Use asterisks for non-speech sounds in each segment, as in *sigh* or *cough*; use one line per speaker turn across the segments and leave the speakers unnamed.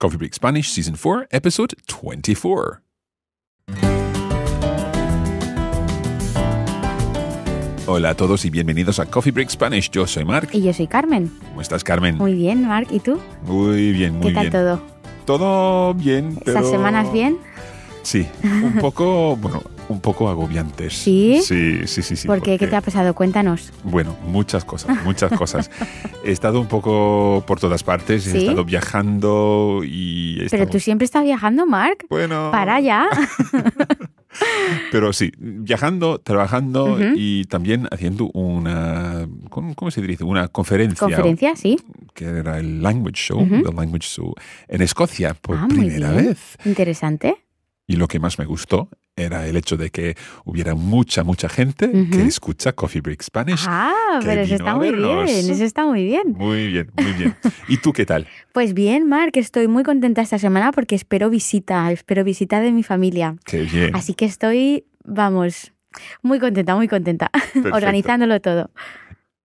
Coffee Break Spanish Season 4, Episode 24. Hola a todos y bienvenidos a Coffee Break Spanish. Yo soy Mark. Y yo soy Carmen. ¿Cómo estás, Carmen? Muy
bien, Mark. ¿Y tú?
Muy bien, muy bien. ¿Qué tal todo? Todo bien. Pero... ¿Estas semanas bien? Sí, un *laughs* poco, bueno, un poco agobiantes. ¿Sí? Sí, sí, sí. sí por qué? Porque, ¿Qué te ha
pasado? Cuéntanos.
Bueno, muchas cosas, muchas cosas. *laughs* he estado un poco por todas partes, he estado viajando y... Pero tú
siempre estás viajando, Mark.
Bueno. Para allá. *laughs* Pero sí, viajando, trabajando y también haciendo una, ¿cómo, se dice? Una conferencia. Conferencia, sí. Que era el Language Show, Language Show, en Escocia por ah, primera vez.
Interesante.
Y lo que más me gustó era el hecho de que hubiera mucha, mucha gente que escucha Coffee Break Spanish. Ah, pero está muy bien, eso está muy bien. Muy bien, muy bien. ¿Y tú qué tal? *laughs*
Pues bien, Mark, estoy muy contenta esta semana porque espero visita, espero visita de mi familia. bien. Así que estoy, vamos, muy contenta, muy contenta, *laughs* organizándolo todo.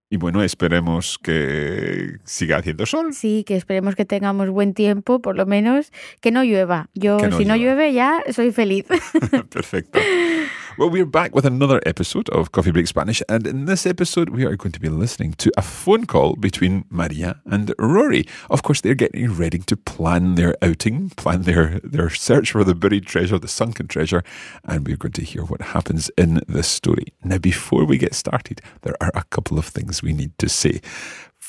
Y bueno, esperemos que siga haciendo
sol. Sí, que esperemos que tengamos buen tiempo, por lo menos que no llueva. Yo, si no llueve, ya soy feliz. *laughs*
Perfecto. *laughs* Well, we're back with another episode of Coffee Break Spanish, and in this episode, we are going to be listening to a phone call between Maria and Rory. Of course, they're getting ready to plan their outing, plan their, their search for the buried treasure, the sunken treasure, and we're going to hear what happens in this story. Now, before we get started, there are a couple of things we need to say.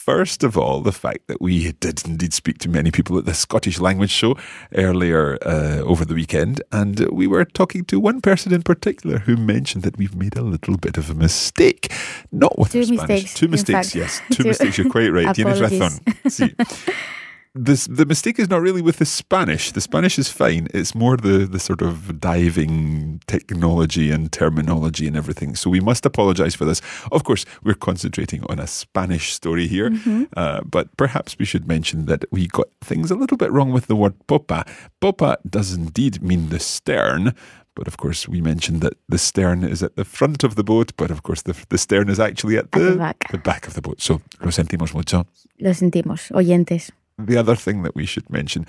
First of all, the fact that we did indeed speak to many people at the Scottish Language Show earlier uh, over the weekend, and we were talking to one person in particular who mentioned that we've made a little bit of a mistake. Not with two mistakes. Spanish. Two mistakes, fact, yes. *laughs* Two, two mistakes, you're quite right. Tiene razón. Sí. *laughs* this, the mistake is not really with the Spanish. The Spanish is fine. It's more the, the sort of diving technology and terminology and everything. So we must apologize for this. Of course, we're concentrating on a Spanish story here, mm-hmm. uh, but perhaps we should mention that we got things a little bit wrong with the word popa. Popa does indeed mean the stern, but of course, we mentioned that the stern is at the front of the boat, but of course, the, the stern is actually at the, at the, back. the back of the boat. So, lo sentimos mucho.
Lo sentimos, oyentes
the other thing that we should mention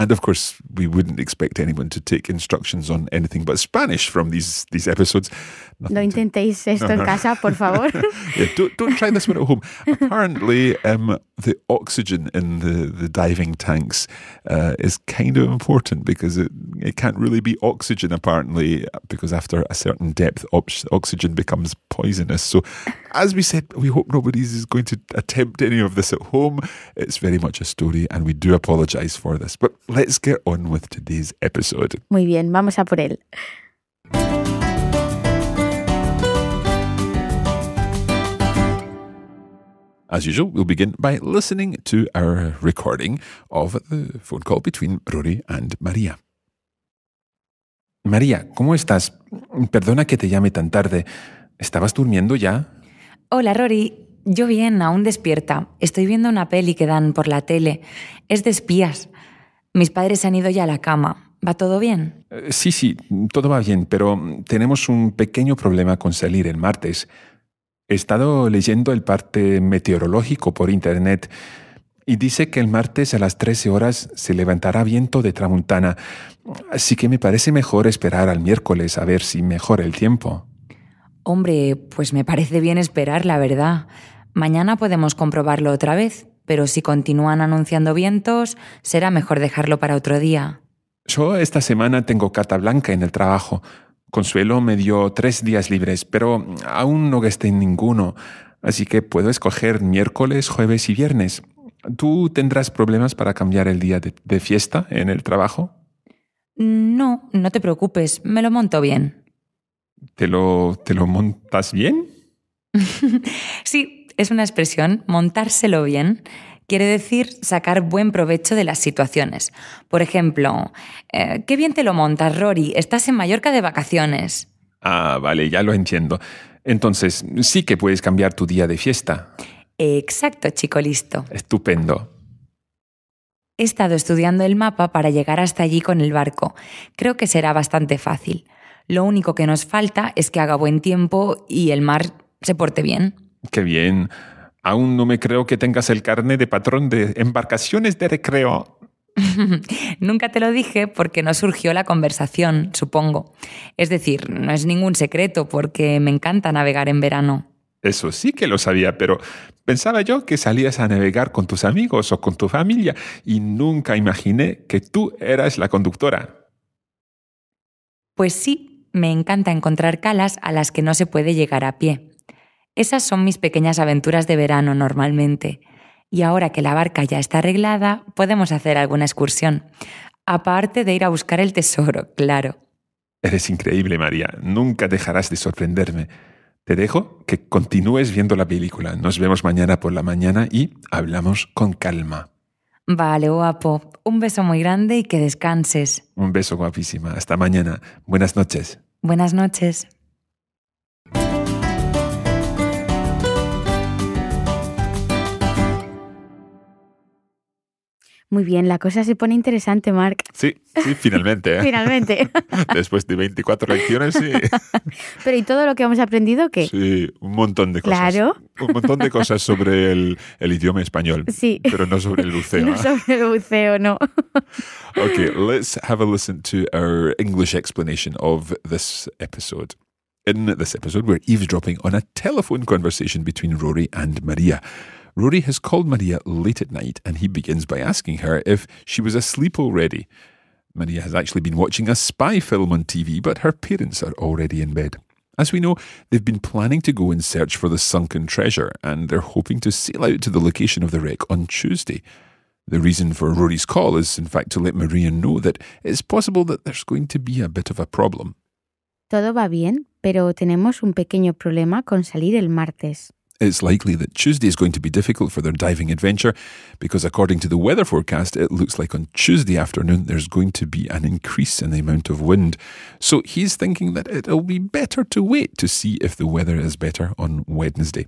and of course, we wouldn't expect anyone to take instructions on anything but Spanish from these these episodes.
Nothing no intentéis *laughs* esto en casa, por favor.
*laughs* yeah, don't, don't try this one at home. *laughs* Apparently, um, the oxygen in the, the diving tanks uh, is kind of important because it, it can't really be oxygen, apparently, because after a certain depth, oxygen becomes poisonous. So, as we said, we hope nobody is going to attempt any of this at home. It's very much a story, and we do apologise for this. But let's get on with today's episode.
Muy bien, vamos a por él.
As usual, we'll begin by listening to our recording of the phone call between Rory and María. María, ¿cómo estás? Perdona que te llame tan tarde. ¿Estabas durmiendo ya?
Hola, Rory. Yo bien, aún despierta. Estoy viendo una peli que dan por la tele. Es de espías. Mis padres han ido ya a la cama. ¿Va todo bien?
Eh, sí, sí, todo va bien, pero mm, tenemos un pequeño problema con salir el martes. He estado leyendo el parte meteorológico por internet y dice que el martes a las 13 horas se levantará viento de tramuntana, así que me parece mejor esperar al miércoles a ver si mejora el tiempo.
Hombre, pues me parece bien esperar, la verdad. Mañana podemos comprobarlo otra vez pero si continúan anunciando vientos, será mejor dejarlo para otro día.
Yo esta semana tengo cata blanca en el trabajo. Consuelo me dio tres días libres, pero aún no gasté ninguno, así que puedo escoger miércoles, jueves y viernes. ¿Tú tendrás problemas para cambiar el día de, de fiesta en el trabajo?
No, no te preocupes, me lo monto bien.
¿Te lo, te lo montas bien?
*laughs* sí, es una expresión, montárselo bien, quiere decir sacar buen provecho de las situaciones. Por ejemplo, eh, qué bien te lo montas, Rory, estás en Mallorca de vacaciones.
Ah, vale, ya lo entiendo. Entonces, sí que puedes cambiar tu día de fiesta. Exacto, chico, listo. Estupendo.
He estado estudiando el mapa para llegar hasta allí con el barco. Creo que será bastante fácil. Lo único que nos falta es que haga buen tiempo y el mar se porte bien.
Qué bien. Aún no me creo que tengas el carnet de patrón de embarcaciones de recreo.
*laughs* Nunca te lo dije porque no surgió la conversación, supongo. Es decir, no es ningún secreto porque me encanta navegar en verano.
Eso sí que lo sabía, pero pensaba yo que salías a navegar con tus amigos o con tu familia y nunca imaginé que tú eras la conductora.
Pues sí, me encanta encontrar calas a las que no se puede llegar a pie. Esas son mis pequeñas aventuras de verano normalmente. Y ahora que la barca ya está arreglada, podemos hacer alguna excursión. Aparte de ir a buscar el tesoro, *laughs* claro.
Eres increíble, María. Nunca dejarás de sorprenderme. Te dejo que continúes viendo la película. Nos vemos mañana por la mañana y hablamos con calma.
Vale, guapo. Un beso muy grande y que descanses.
Un beso guapísima. Hasta mañana. Buenas noches.
Buenas noches.
Muy bien, la cosa se pone interesante, Mark
Sí, sí, finalmente. ¿eh? *laughs* finalmente. *laughs* Después de 24 lecciones, sí.
*laughs* Pero ¿y todo lo que hemos aprendido qué?
Sí, un montón de cosas. Claro. Un montón de cosas sobre el, idioma español. Sí. Pero no sobre el buceo. No ¿eh? sobre
el buceo, no.
Ok, let's have a listen to our English explanation of this episode. In this episode, we're eavesdropping on a telephone conversation between Rory and Maria. Rory has called Maria late at night and he begins by asking her if she was asleep already. Maria has actually been watching a spy film on TV, but her parents are already in bed. As we know, they've been planning to go in search for the sunken treasure, and they're hoping to sail out to the location of the wreck on Tuesday. The reason for Rory's call is, in fact, to let Maria know that it's possible that there's going to be a bit of a problem.
Todo va bien, pero tenemos un pequeño problema con salir el martes.
It's likely that Tuesday is going to be difficult for their diving adventure because, according to the weather forecast, it looks like on Tuesday afternoon there's going to be an increase in the amount of wind. So he's thinking that it'll be better to wait to see if the weather is better on Wednesday.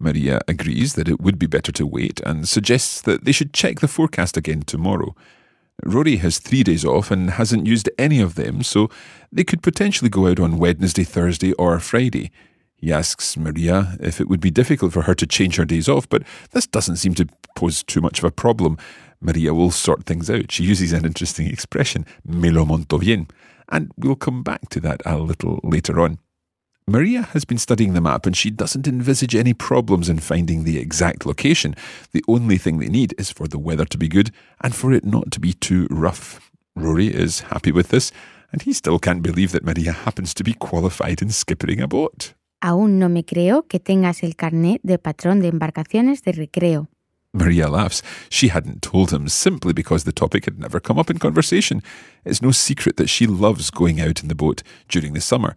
Maria agrees that it would be better to wait and suggests that they should check the forecast again tomorrow. Rory has three days off and hasn't used any of them, so they could potentially go out on Wednesday, Thursday, or Friday. He asks Maria if it would be difficult for her to change her days off, but this doesn't seem to pose too much of a problem. Maria will sort things out. She uses an interesting expression, me lo monto bien, and we'll come back to that a little later on. Maria has been studying the map and she doesn't envisage any problems in finding the exact location. The only thing they need is for the weather to be good and for it not to be too rough. Rory is happy with this, and he still can't believe that Maria happens to be qualified in skippering a boat.
Aún no me creo que tengas el carnet de patrón de embarcaciones de recreo.
Maria laughs. She hadn't told him simply because the topic had never come up in conversation. It's no secret that she loves going out in the boat during the summer.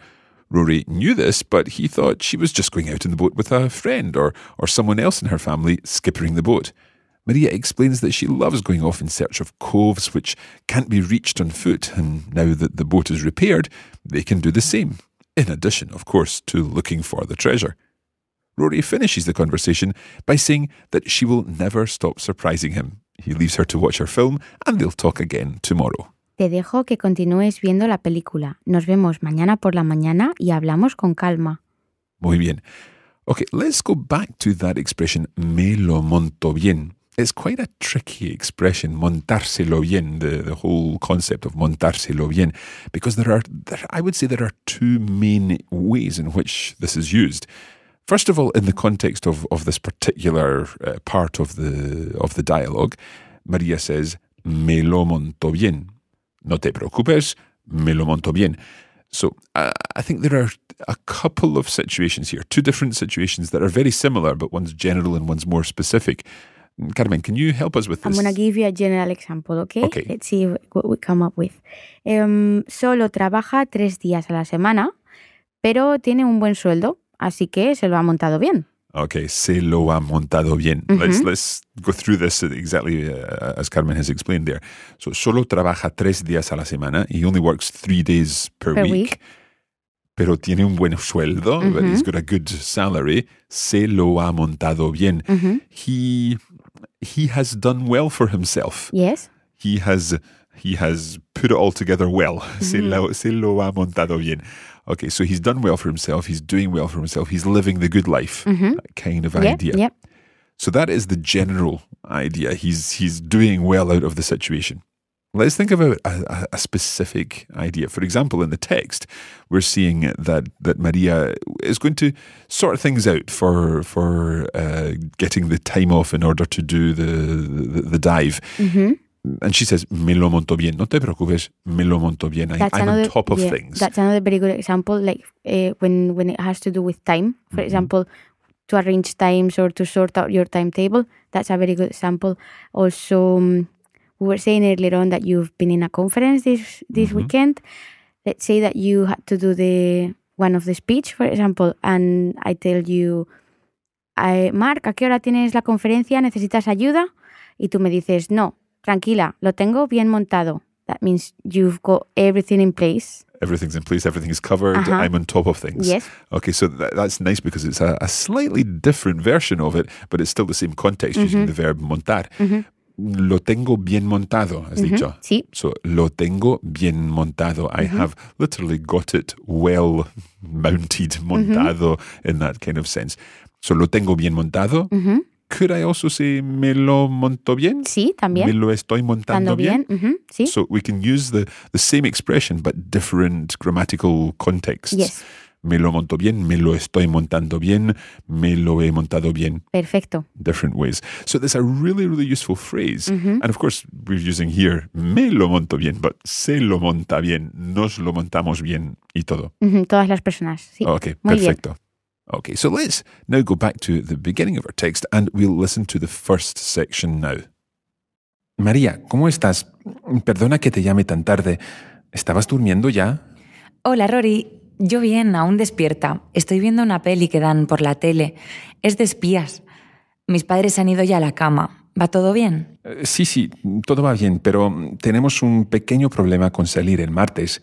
Rory knew this, but he thought she was just going out in the boat with a friend or, or someone else in her family skippering the boat. Maria explains that she loves going off in search of coves which can't be reached on foot, and now that the boat is repaired, they can do the same in addition, of course, to looking for the treasure. Rory finishes the conversation by saying that she will never stop surprising him. He leaves her to watch her film and they'll talk again tomorrow.
Te dejo que continúes viendo la película. Nos vemos mañana por la mañana y hablamos con calma.
Muy bien. Okay, let's go back to that expression, me lo monto bien it's quite a tricky expression, lo bien, the, the whole concept of lo bien, because there are, there, I would say there are two main ways in which this is used. First of all, in the context of, of this particular uh, part of the, of the dialogue, Maria says, me lo monto bien. No te preocupes, me lo monto bien. So uh, I think there are a couple of situations here, two different situations that are very similar, but one's general and one's more specific. Carmen, can you help us with this? I'm going to
give you a general example, okay? Let's see what we come up with. Em, solo trabaja tres días a la semana, pero tiene un buen sueldo, así que se lo ha montado bien.
Okay, se lo ha montado bien. Let's, go through this exactly uh, as Carmen has explained there. So, solo trabaja tres días a la semana. He only works three days per, week. pero tiene un buen sueldo, he's got a good salary, se lo ha montado bien. He he has done well for himself. Yes. He has he has put it all together well. *laughs* Mm-hmm. Se, lo, ha montado bien. Okay, so he's done well for himself. He's doing well for himself. He's living the good life. Mm-hmm. That kind of idea. Yep. So that is the general idea. He's he's doing well out of the situation. Let's think about a, a, specific idea. For example, in the text, we're seeing that that Maria is going to sort things out for for uh, getting the time off in order to do the the, the dive. Mm -hmm. And she says, "Me lo monto bien." No te preocupes. Me lo monto bien. I, am on top of yeah, things.
That's another very good example. Like uh, when when it has to do with time, for mm -hmm. example, to arrange times or to sort out your timetable. That's a very good example. Also. Um, we were saying earlier on that you've been in a conference this this mm-hmm. weekend. Let's say that you had to do the one of the speech, for example, and I tell you, Mark, ¿a qué hora tienes la conferencia? ¿Necesitas ayuda? Y tú me dices, no, tranquila, lo tengo bien montado. That means you've got everything in place.
Everything's in place, everything's covered, uh-huh. I'm on top of things. Yes. Okay, so th- that's nice because it's a, a, slightly different version of it, but it's still the same context mm-hmm. using the verb montar. Mm-hmm lo tengo bien montado, has mm -hmm. dicho. Sí. So, lo tengo bien montado. I mm -hmm. have literally got it well *laughs* mounted, montado mm -hmm. in that kind of sense. So, lo tengo bien montado. Could I also say me lo monto bien? Sí, también. Me lo estoy montando bien.
bien. Sí. So,
we can use the, the same expression but different grammatical contexts. Yes. me lo monto bien, me lo estoy montando bien, me lo he montado bien. Perfecto. Different ways. So that's a really, really useful phrase. And of course, we're using here, me lo monto bien, but se lo monta bien, nos lo montamos bien y todo.
Todas las personas, sí. Ok,
perfecto. Bien. Okay, so let's now go back to the beginning of our text and we'll listen to the first section now. María, ¿cómo estás? Perdona que te llame tan tarde. ¿Estabas durmiendo ya?
Hola, Rory. Yo bien, aún despierta. Estoy viendo una peli que dan por la tele. Es de espías. Mis padres han ido ya a la cama. ¿Va todo bien?
Eh, sí, sí, todo va bien, pero mm, tenemos un pequeño problema con salir el martes.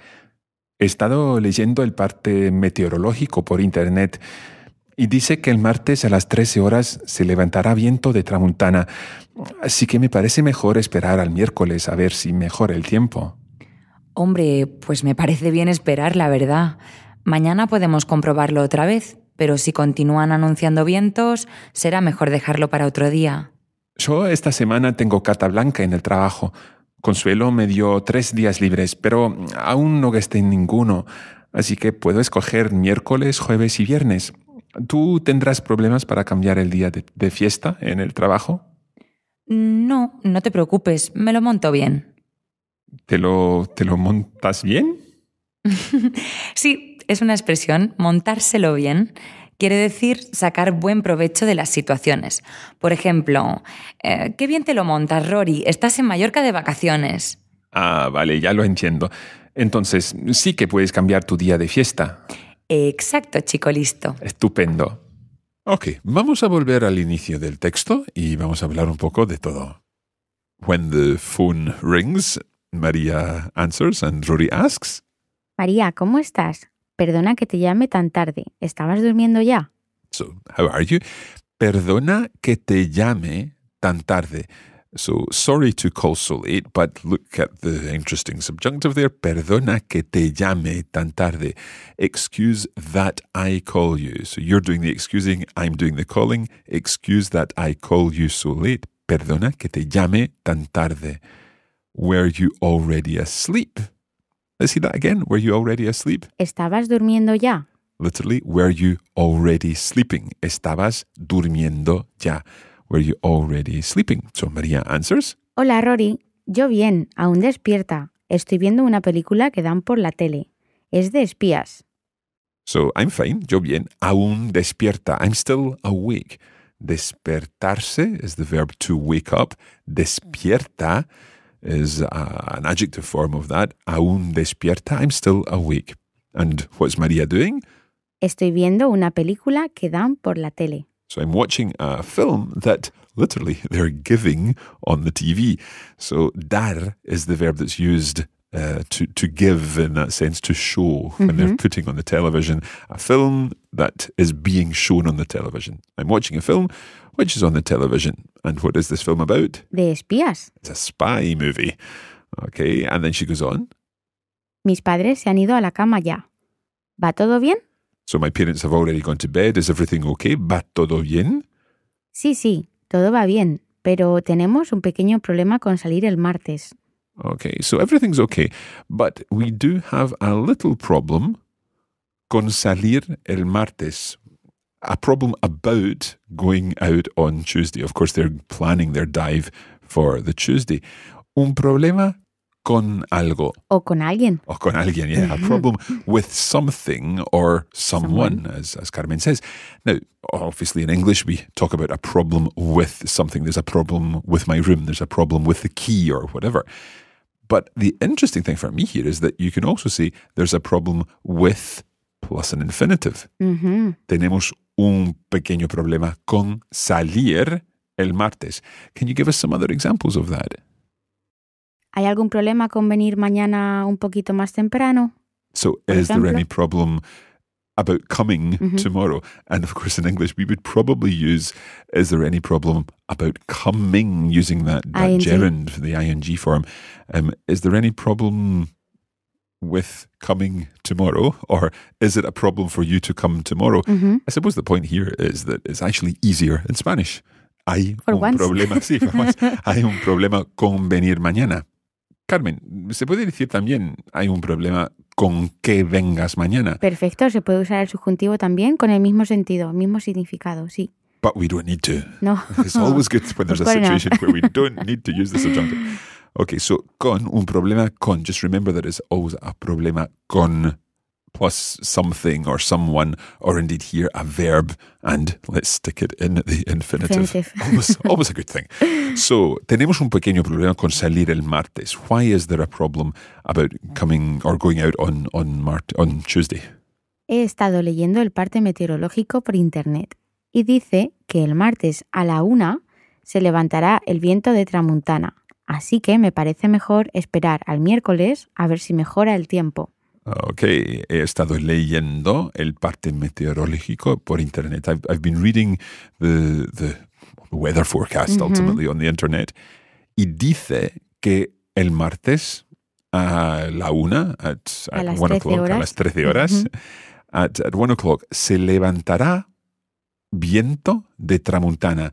He estado leyendo el parte meteorológico por internet y dice que el martes a las 13 horas se levantará viento de tramuntana, así que me parece mejor esperar al miércoles a ver si mejora el tiempo.
Hombre, pues me parece bien esperar, la verdad. Mañana podemos comprobarlo otra vez, pero si continúan anunciando vientos, será mejor dejarlo para otro día.
Yo esta semana tengo cata blanca en el trabajo. Consuelo me dio tres días libres, pero aún no gasté ninguno, así que puedo escoger miércoles, jueves y viernes. ¿Tú tendrás problemas para cambiar el día de, fiesta en el trabajo?
No, no te preocupes, me lo monto bien.
¿Te lo, te lo montas bien? *laughs*
sí, es una expresión, montárselo bien, quiere decir sacar buen provecho de las situaciones. Por ejemplo, eh, qué bien te lo montas, Rory, estás en Mallorca de vacaciones.
Ah, vale, ya lo entiendo. Entonces, sí que puedes cambiar tu día de fiesta. Exacto, chico, listo. Estupendo. Ok, vamos a volver al inicio del texto y vamos a hablar un poco de todo. When the phone rings, María answers and Rory asks.
María, ¿cómo estás? Perdona que te llame tan tarde. ¿Estabas durmiendo ya?
So, how are you? Perdona que te llame tan tarde. So, sorry to call so late, but look at the interesting subjunctive there. Perdona que te llame tan tarde. Excuse that I call you. So, you're doing the excusing, I'm doing the calling. Excuse that I call you so late. Perdona que te llame tan tarde. Were you already asleep? Let's see that again. Were you already asleep?
¿Estabas durmiendo ya?
Literally, were you already sleeping? Estabas durmiendo ya. Were you already sleeping? So María answers.
Hola Rory, yo bien, aún despierta. Estoy viendo una película que dan por la tele. Es de espías.
So I'm fine, yo bien, aún despierta. I'm still awake. Despertarse is the verb to wake up. Despierta is a, uh, an adjective form of that. Aún despierta. I'm still awake. And what's María doing?
Estoy viendo una película que dan por la tele.
So I'm watching a film that literally *laughs* they're giving on the TV. So dar is the verb that's used uh, to to give in that sense to show when mm-hmm. they're putting on the television a film that is being shown on the television. I'm watching a film which is on the television, and what is this film about?
The espías.
It's a spy movie. Okay, and then she goes on.
Mis padres se han ido a la cama ya. ¿Va todo bien?
So my parents have already gone to bed. Is everything okay? ¿Va todo bien?
Sí, sí, todo va bien, pero tenemos un pequeño problema con salir el martes.
Okay, so everything's okay. But we do have a little problem con salir el martes. A problem about going out on Tuesday. Of course, they're planning their dive for the Tuesday. Un problema con algo.
O con alguien. O con alguien, yeah. A problem
with something or someone, someone, As, as Carmen says. Now, obviously, in English, we talk about a problem with something. There's a problem with my room, there's a problem with the key or whatever. But the interesting thing for me here is that you can also see there's a problem with plus an infinitive. Mm -hmm. Tenemos un pequeño problema con salir el martes. Can you give us some other examples of that?
¿Hay algún problema con venir mañana un poquito más temprano?
So, is there any problem about coming mm-hmm. tomorrow? And of course, in English, we would probably use is there any problem about coming using that, that gerund for the ing form? Um, is there any problem with coming tomorrow, or is it a problem for you to come tomorrow? Mm-hmm. I suppose the point here is that it's actually easier in Spanish. Hay un problema, sí, for *laughs* Hay un problema con venir mañana. Carmen, se puede decir también, hay un problema con que vengas mañana.
Perfecto, se puede usar el subjuntivo también con el mismo sentido, mismo significado, sí.
But we don't need to. No. *laughs* It's always good when there's a pues situation where we don't need to use the subjunctive. Okay, so con un problema con. Just remember that it's always a problema con plus something or someone, or indeed here a verb, and let's stick it in the infinitive. *laughs* always, a good thing. *laughs* So, tenemos un pequeño problema con salir el martes. Why is there a problem about coming or going out on, on, Mart on Tuesday?
He estado leyendo el parte meteorológico por internet y dice que el martes a la una se levantará el viento de tramuntana. Así que me parece mejor esperar al miércoles a ver si mejora el tiempo.
Ah, ok, he estado leyendo el parte meteorológico por internet. I've, been reading the, the weather forecast ultimately on the internet. Y dice que el martes a la una, a, las 13 horas, o'clock, se levantará viento de tramontana.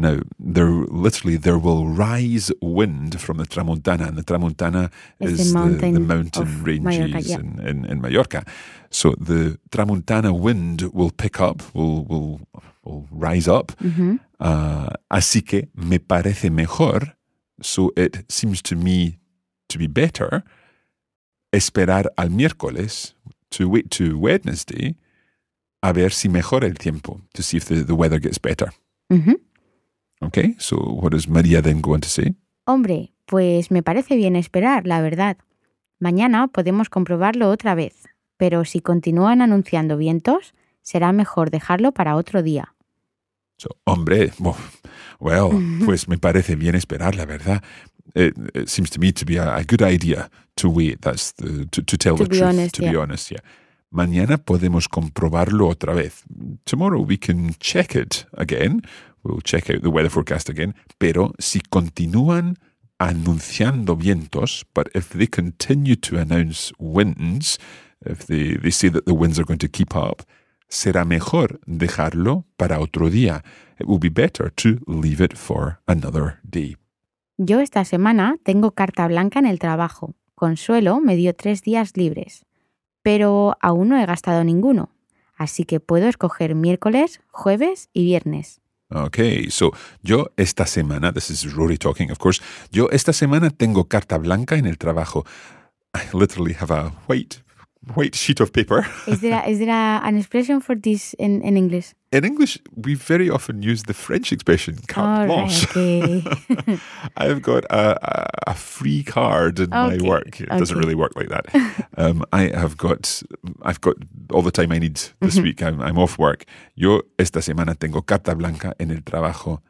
Now, there literally there will rise wind from the Tramontana, and the Tramontana it's is the mountain, the, the mountain ranges Mallorca, yeah. in, in, in Mallorca. So the Tramontana wind will pick up, will will will rise up. Mm-hmm. Uh, así que me parece mejor. So it seems to me to be better. Esperar al miércoles to wait to Wednesday. A ver si mejora el tiempo to see if the, the weather gets better. Mm-hmm. Okay, so what is María then going to say?
Hombre, pues me parece bien esperar, la verdad. Mañana podemos comprobarlo otra vez, pero si continúan anunciando vientos, será mejor dejarlo para otro día.
hombre, well, *laughs* pues me parece bien esperar, la verdad. It, eh, eh, seems to me to be a, good idea to wait. That's to, to tell the truth. to be honest, yeah. Mañana podemos comprobarlo otra vez. Tomorrow we can check it again we'll check out the weather forecast again, pero si continúan anunciando vientos, but if they continue to announce winds, if they, they say that the winds are going to keep up, será mejor dejarlo para otro día. It will be better to leave it for another day.
Yo esta semana tengo carta blanca en el trabajo. Consuelo me dio tres días libres, pero aún no he gastado ninguno, así que puedo escoger miércoles, jueves y viernes.
Okay, so yo esta semana, this is Rory talking, of course, yo esta semana tengo carta blanca en el trabajo. I literally have a white white sheet of paper.
is there a, is there a, an expression for this in, in English?
In English, we very often use the French expression carte blanche.
Right, okay.
*laughs* I've got a, a, free card in okay. my work. It okay. doesn't really work like that. um, *laughs* I have got I've got all the time I need this mm-hmm. week. I'm, I'm off work. Yo esta semana tengo carta blanca en el trabajo.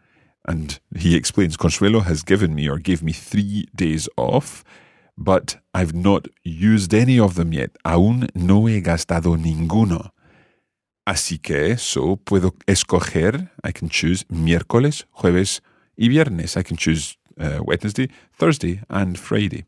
And he explains Consuelo has given me or gave me three days off but I've not used any of them yet. Aún no he gastado ninguno. Así que so puedo escoger, I can choose miércoles, jueves y viernes. I can choose uh, Wednesday, Thursday and Friday.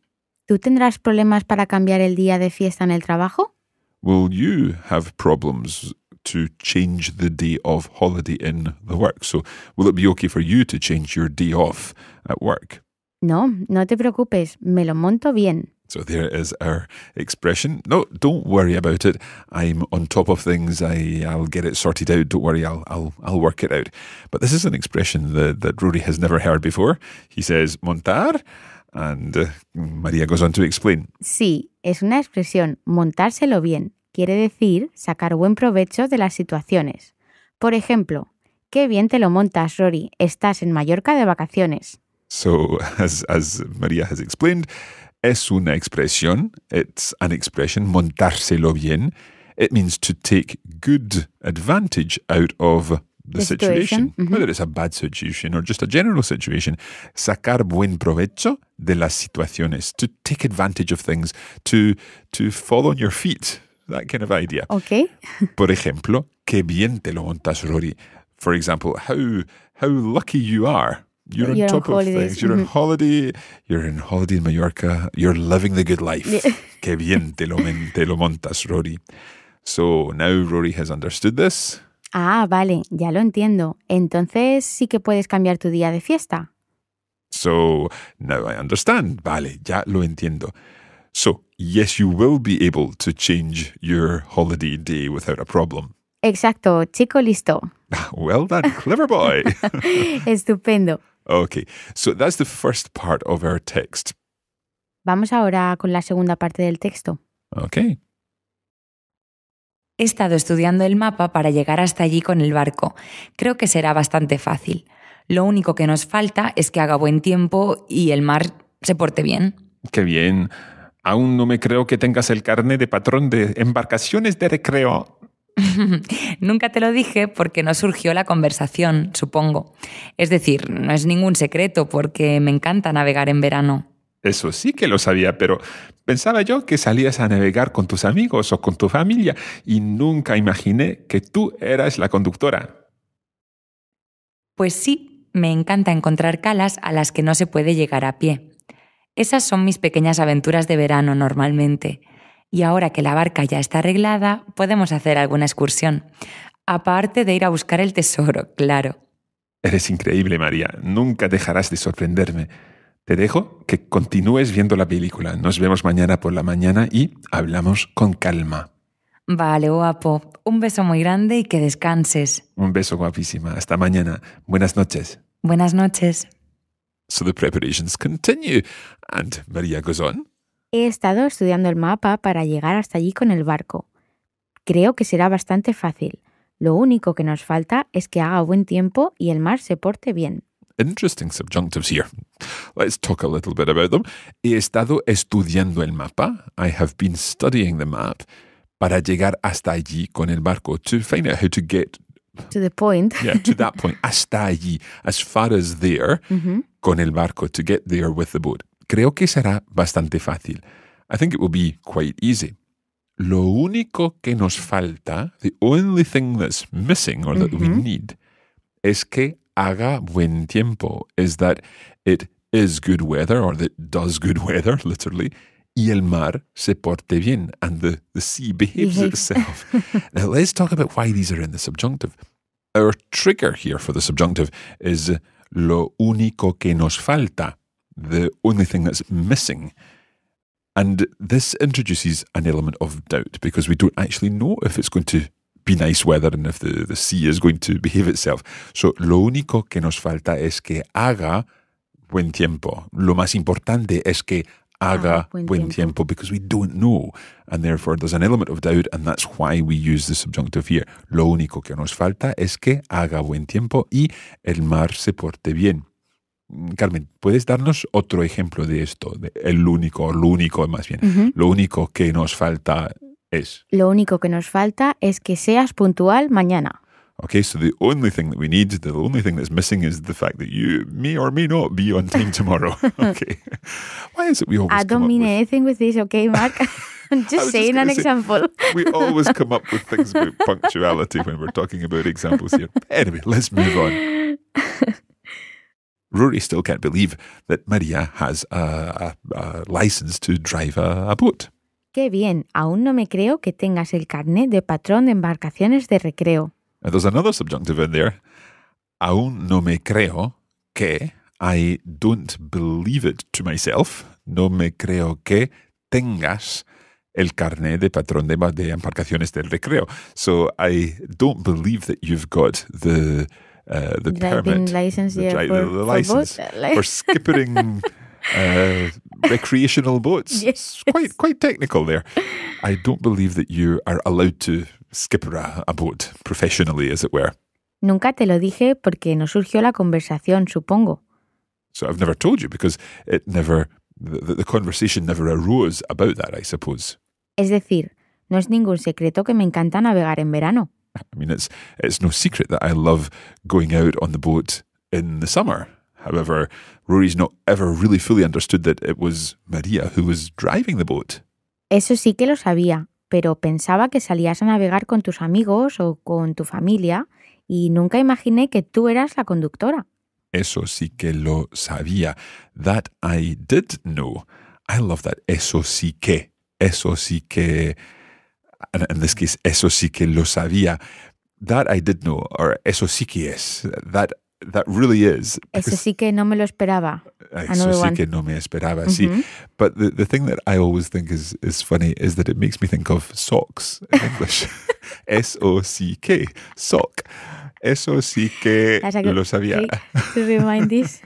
¿Tú tendrás problemas para cambiar el día de fiesta en el trabajo?
Will you have problems to change the day of holiday in the work? So, will it be okay for you to change your day off at work?
No, no te preocupes, me lo monto
bien. So there is our expression. No, don't worry about it. I'm on top of things. I, I'll get it sorted out. Don't worry, I'll, I'll, I'll work it out. But this is an expression that, Rory has never heard before. He says, montar. And uh, Maria María goes on to explain.
Sí, es una expresión, montárselo bien. Quiere decir sacar buen provecho de las situaciones. Por ejemplo, qué bien te lo montas, Rory. Estás en Mallorca de vacaciones.
So, *laughs* as, as Maria has explained, es una expresión. It's an expression, montárselo bien. It means to take good advantage out of the, the situation, situation. Mm -hmm. whether it's a bad situation or just a general situation. Sacar buen provecho de las situaciones, to take advantage of things, to, to fall on your feet, that kind of idea. Okay. *laughs* Por ejemplo, qué bien te lo montas, Rory. For example, how, how lucky you are. You're on you're top on of things. You're mm -hmm. on mm-hmm. holiday. You're on holiday in Mallorca. You're living the good life. *laughs* Qué bien te lo, te lo montas, Rory. So now Rory has understood this.
Ah, vale, ya lo entiendo. Entonces sí que puedes cambiar tu día de fiesta.
So now I understand. Vale, ya lo entiendo. So, yes, you will be able to change your holiday day without a problem.
Exacto, chico listo.
*laughs* Well done, clever boy.
*laughs* Estupendo.
Okay, so that's the first part of our text.
Vamos
ahora con la segunda parte del texto. Okay. He estado estudiando el mapa para llegar hasta allí con el barco. Creo que será bastante fácil. Lo único que nos falta es que haga buen tiempo y el mar se porte bien.
Qué bien. Aún no me creo que tengas el carnet de patrón de embarcaciones de recreo.
*laughs* Nunca te lo dije porque no surgió la conversación, supongo. Es decir, no es ningún secreto porque me encanta navegar en verano.
Eso sí que lo sabía, pero pensaba yo que salías a navegar con tus amigos o con tu familia y nunca imaginé que tú eras la conductora.
Pues sí, me encanta encontrar calas a las que no se puede llegar a pie. Esas son mis pequeñas aventuras de verano normalmente y ahora que la barca ya está arreglada, podemos hacer alguna excursión. Aparte de ir a buscar el tesoro, claro.
Eres increíble, María. Nunca dejarás de sorprenderme. Te dejo que continúes viendo la película. Nos vemos mañana por la mañana y hablamos con calma.
Vale, guapo. Un beso muy grande y que descanses.
Un beso guapísima. Hasta mañana. Buenas noches.
Buenas noches.
So the preparations continue, and Maria goes on.
He estado estudiando el mapa para llegar hasta allí con el barco. Creo que será bastante fácil. Lo único que nos falta es que haga buen tiempo y el mar se porte bien.
Interesting subjunctives here. Let's talk a little bit about them. He estado estudiando el mapa. I have been studying the map para llegar hasta allí con el barco to find out how to get to the point. yeah, to that *laughs* point. Hasta allí, as far as there, con el barco to get there with the boat. Creo que será bastante fácil. I think it will be quite easy. Lo único que nos falta, the only thing that's missing or that mm -hmm. we need, es que haga buen tiempo, is that it is good weather or that it does good weather, *laughs* literally, y el mar se porte bien, and the, the sea behaves itself. *laughs* now, let's talk about why these are in the subjunctive. Our trigger here for the subjunctive is lo único que nos falta the only thing that's missing. And this introduces an element of doubt because we don't actually know if it's going to be nice weather and if the, the sea is going to behave itself. So, lo único que nos falta es que haga buen tiempo. Lo más importante es que haga buen, buen tiempo. tiempo because we don't know. And therefore, there's an element of doubt, and that's why we use the subjunctive here. Lo único que nos falta es que haga buen tiempo y el mar se porte bien. Carmen, ¿puedes darnos otro ejemplo de esto? el único, lo único más bien, lo único que nos falta es.
Lo único que nos falta es que seas puntual mañana.
Okay, so the only thing that we need, the only thing that's missing is the fact that you, me or me not, be on time tomorrow. *laughs* okay. Why is it we always I
don't mean anything with this, okay, Mark? *laughs* I'm just saying an example. we always come
up with things about *laughs* punctuality when we're talking about examples here. Anyway, let's move on. Rory still can't believe that María has a, a, a, license to drive a, a boat.
Qué bien, aún no me creo que tengas el carnet de patrón de embarcaciones de recreo.
And uh, there's another subjunctive in there. Aún no me creo que I don't believe it to myself. No me creo que tengas el carnet de patrón de, embarcaciones del recreo. So I don't believe that you've got the uh, the Did permit, license, the, yeah, dri- for, the, license for, boat, for skippering uh, *laughs* recreational boats. Yes, quite quite technical there. I don't believe that you are allowed to skipper a, a boat professionally, as it were.
Nunca te lo dije porque no surgió la conversación,
supongo. So I've never told you because it never the, the conversation never arose about that, I suppose.
Es decir, no es ningún secreto que me encanta navegar en verano.
I mean, it's it's no secret that I love going out on the boat in the summer. However, Rory's not ever really fully understood that it was Maria who was driving the boat.
Eso sí que lo sabía, pero pensaba que salías a navegar con tus amigos o con tu familia y nunca imaginé que tú eras la conductora.
Eso sí que lo sabía. That I did know. I love that. Eso sí que. Eso sí que. In this case, eso sí que lo sabía. That I did know, or eso sí que es. That that really is. Eso
sí que no me lo esperaba. Eso sí one. que no me esperaba, mm -hmm. sí.
But the, the thing that I always think is, is funny is that it makes me think of socks in English. S-O-C-K, *laughs* sock. Eso sí que lo sabía.
To remind this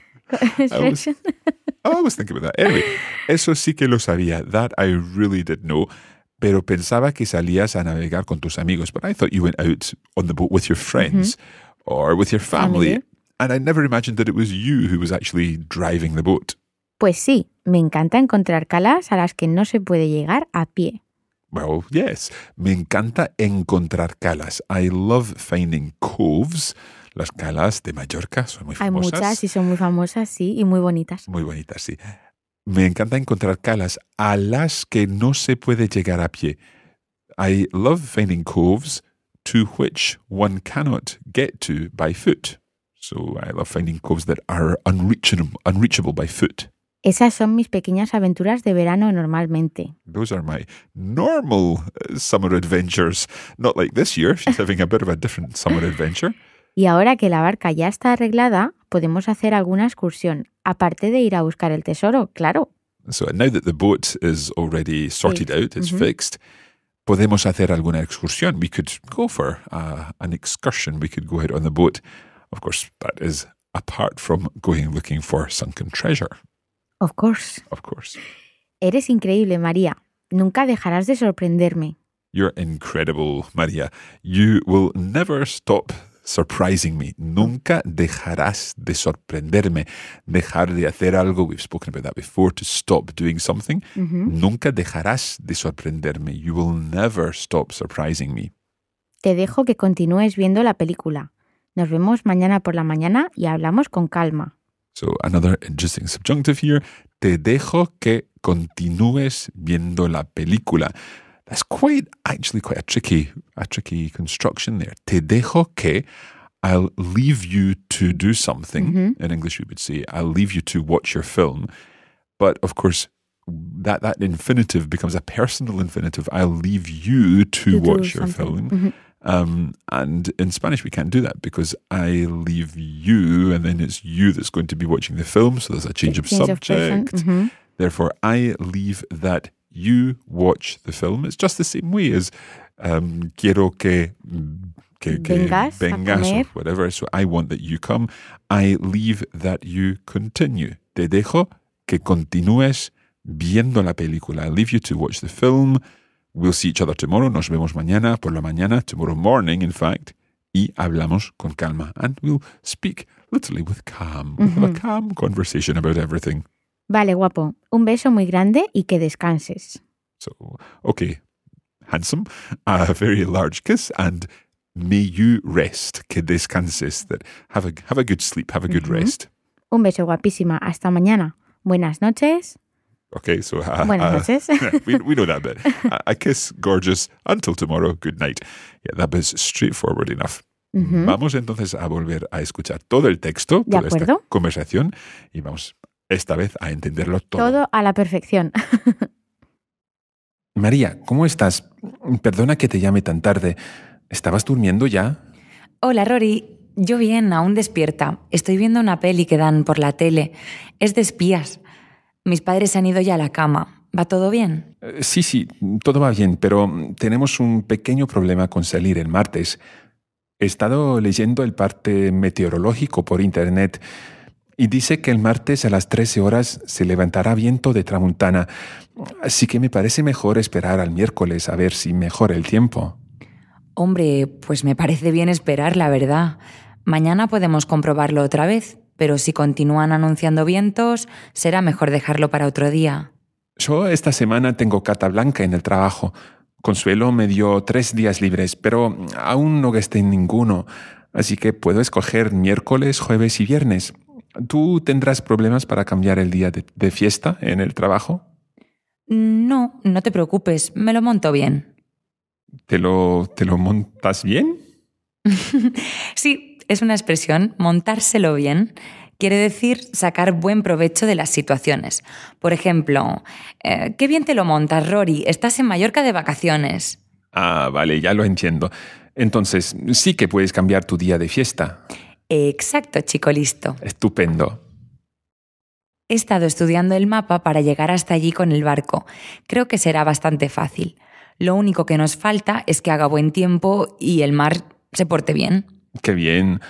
expression. *laughs* I,
was, oh, I always think about that. Anyway, eso sí que lo sabía. That I really did know. pero pensaba que salías a navegar con tus amigos. But I thought you went out on the boat with your friends or with your family. And I never imagined that it was you who was actually driving the boat.
Pues sí, me encanta encontrar calas a las que no se puede llegar a pie.
Well, yes, me encanta encontrar calas. I love finding coves. Las calas de Mallorca son muy famosas. Hay muchas
y son muy famosas, sí, y muy bonitas.
Muy bonitas, sí me encanta encontrar calas a las que no se puede llegar a pie. I love finding coves to which one cannot get to by foot. So I love finding coves that are unreachable, unreachable by foot.
Esas son mis pequeñas aventuras de verano normalmente.
Those are my normal uh, summer adventures. Not like this year, she's having a bit of a different summer adventure. *laughs*
Y ahora que la barca ya está arreglada, podemos hacer alguna excursión, aparte de ir a buscar el tesoro, claro.
So now that the boat is already sorted out, it's fixed, podemos hacer alguna excursión. We could go for uh, an excursion. We could go out on the boat. Of course, that is apart from going looking for sunken treasure. Of course. Of course.
Eres increíble, María. Nunca dejarás de sorprenderme.
You're incredible, María. You will never stop surprising me. Nunca dejarás de sorprenderme. Dejar de hacer algo, we've spoken about that before, to stop doing something. Mm-hmm. Nunca dejarás de sorprenderme. You will never stop surprising me.
Te dejo que continúes viendo la película. Nos vemos mañana por la mañana y hablamos con calma.
So, another interesting subjunctive here. Te dejo que continúes viendo la película. That's quite actually quite a tricky a tricky construction there. Te dejo que I'll leave you to do something. Mm -hmm. In English, we would say I'll leave you to watch your film. But of course, that that infinitive becomes a personal infinitive. I'll leave you to, to watch your something. film. Mm -hmm. Um, and in Spanish, we can't do that because I leave you, and then it's you that's going to be watching the film. So there's a change, change of subject. Of mm -hmm. Therefore, I leave that you watch the film. It's just the same way as um, quiero que, que, que vengas, vengas or whatever. So I want that you come. I leave that you continue. Te dejo que continúes viendo la película. I leave you to watch the film. We'll see each other tomorrow. Nos vemos mañana por la mañana, tomorrow morning, in fact. Y hablamos con calma. And we'll speak literally with calm. Mm -hmm. We'll have a mm-hmm. calm conversation about everything.
Vale, guapo. Un beso muy grande y que descanses.
So, okay, handsome, a very large kiss, and may you rest, que descanses. That have a have a good sleep, have a good rest.
Un beso guapísima. Hasta mañana. Buenas noches.
Okay, so *laughs* ah, buenas ah, noches. *laughs* we, know that bit. *laughs* a kiss, gorgeous. Until tomorrow. Good night. Yeah, that was straightforward enough.
Vamos
entonces a volver a escuchar todo el texto, de toda esta conversación y vamos esta vez a entenderlo todo.
Todo a la perfección.
*laughs* María, ¿cómo estás? Perdona que te llame tan tarde. ¿Estabas durmiendo ya?
Hola, Rory. Yo bien, aún despierta. Estoy viendo una peli que dan por la tele. Es de espías. Mis padres han ido ya a la cama. ¿Va todo bien?
Eh, sí, sí, todo va bien, pero tenemos un pequeño problema con salir el martes. He estado leyendo el parte meteorológico por internet y dice que el martes a las 13 horas se levantará viento de tramontana, así que me parece mejor esperar al miércoles a ver si mejora el tiempo.
Hombre, pues me parece bien esperar, la verdad. Mañana podemos comprobarlo otra vez, pero si continúan anunciando vientos, será mejor dejarlo para otro día.
Yo esta semana tengo cata blanca en el trabajo. Consuelo me dio tres días libres, pero aún no gasté ninguno, así que puedo escoger miércoles, jueves y viernes. ¿Tú tendrás problemas para cambiar el día de, fiesta en el trabajo?
No, no te preocupes, me lo monto bien.
¿Te lo, te lo montas bien?
*laughs* sí, es una expresión, montárselo bien. Quiere decir sacar buen provecho de las situaciones. Por ejemplo, eh, qué bien te lo montas, Rory, estás en Mallorca de vacaciones.
Ah, vale, ya lo entiendo. Entonces, sí que puedes cambiar tu día de fiesta. Exacto, chico listo. Estupendo.
He estado estudiando el mapa para llegar hasta allí con el barco. Creo que será bastante fácil. Lo único que nos falta es que haga buen tiempo y el mar se porte bien.
Qué bien.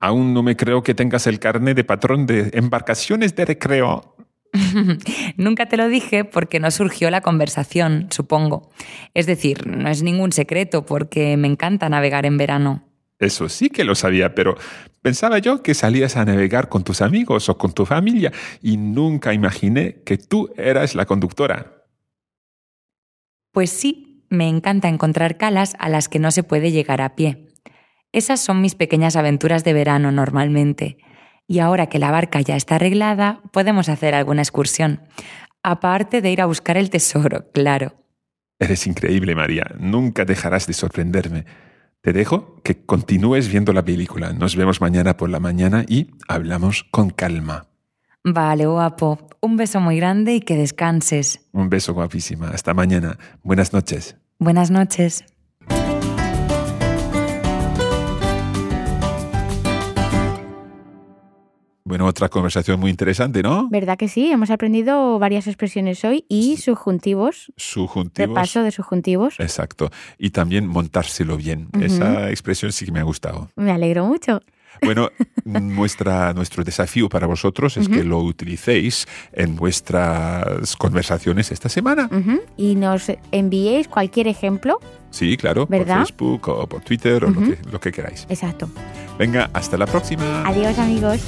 Aún no me creo que tengas el carnet de patrón de embarcaciones de recreo.
*laughs* Nunca te lo dije porque no surgió la conversación, supongo. Es decir, no es ningún secreto porque me encanta navegar en verano.
Eso sí que lo sabía, pero pensaba yo que salías a navegar con tus amigos o con tu familia y nunca imaginé que tú eras la conductora.
Pues sí, me encanta encontrar calas a las que no se puede llegar a pie. Esas son mis pequeñas aventuras de verano normalmente. Y ahora que la barca ya está arreglada, podemos hacer alguna excursión. Aparte de ir a buscar el tesoro, claro.
Eres increíble, María. Nunca dejarás de sorprenderme. Te dejo que continúes viendo la película. Nos vemos mañana por la mañana y hablamos con calma.
Vale, guapo. Un beso muy grande y que descanses.
Un beso guapísima. Hasta mañana. Buenas noches.
Buenas noches.
Bueno, otra conversación muy interesante, ¿no?
¿Verdad que sí? Hemos aprendido varias expresiones hoy y subjuntivos.
Subjuntivos. paso
de subjuntivos.
Exacto. Y también montárselo bien. Esa expresión sí que me ha gustado.
Me alegro mucho.
Bueno, *laughs* nuestro desafío para vosotros es que lo utilicéis en vuestras conversaciones esta semana.
Y nos enviéis cualquier ejemplo.
Sí, claro, ¿verdad? por Facebook o por Twitter o lo que queráis. Exacto. Venga, hasta la próxima.
Adiós amigos.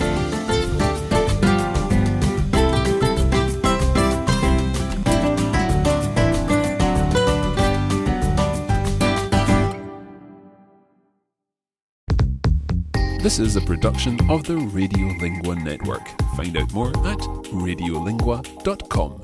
This is a production of the Radiolingua Network. Find out more at radiolingua.com.